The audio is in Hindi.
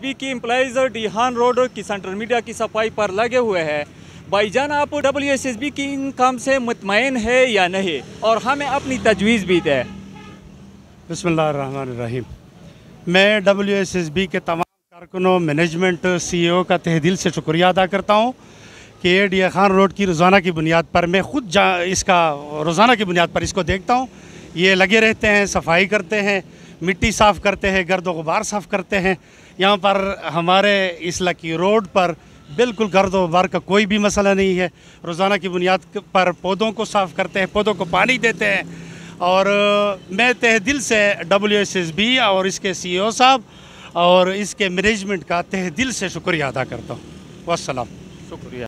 एसपी की एम्प्लाइज डिहान रोड और किसान मीडिया की सफाई पर लगे हुए हैं भाईजान आप डब्ल्यू एस एस बी की इन काम से मुतमिन है या नहीं और हमें अपनी तजवीज़ भी दें बसमीम मैं डब्ल्यू एस एस बी के तमाम कारकुनों मैनेजमेंट सी ओ का तह दिल से शुक्रिया अदा करता हूँ कि ए डी खान रोड की रोज़ाना की बुनियाद पर मैं खुद जा इसका रोज़ाना की बुनियाद पर इसको देखता हूँ ये लगे रहते हैं सफाई करते हैं मिट्टी साफ़ करते हैं गर्द वार साफ़ करते हैं यहाँ पर हमारे इस की रोड पर बिल्कुल गर्द वार का कोई भी मसला नहीं है रोज़ाना की बुनियाद पर पौधों को साफ़ करते हैं पौधों को पानी देते हैं और मैं तह दिल से डब्ल्यू और इसके सी e साहब और इसके मैनेजमेंट का तह दिल से शुक्रिया अदा करता हूँ वसलम शुक्रिया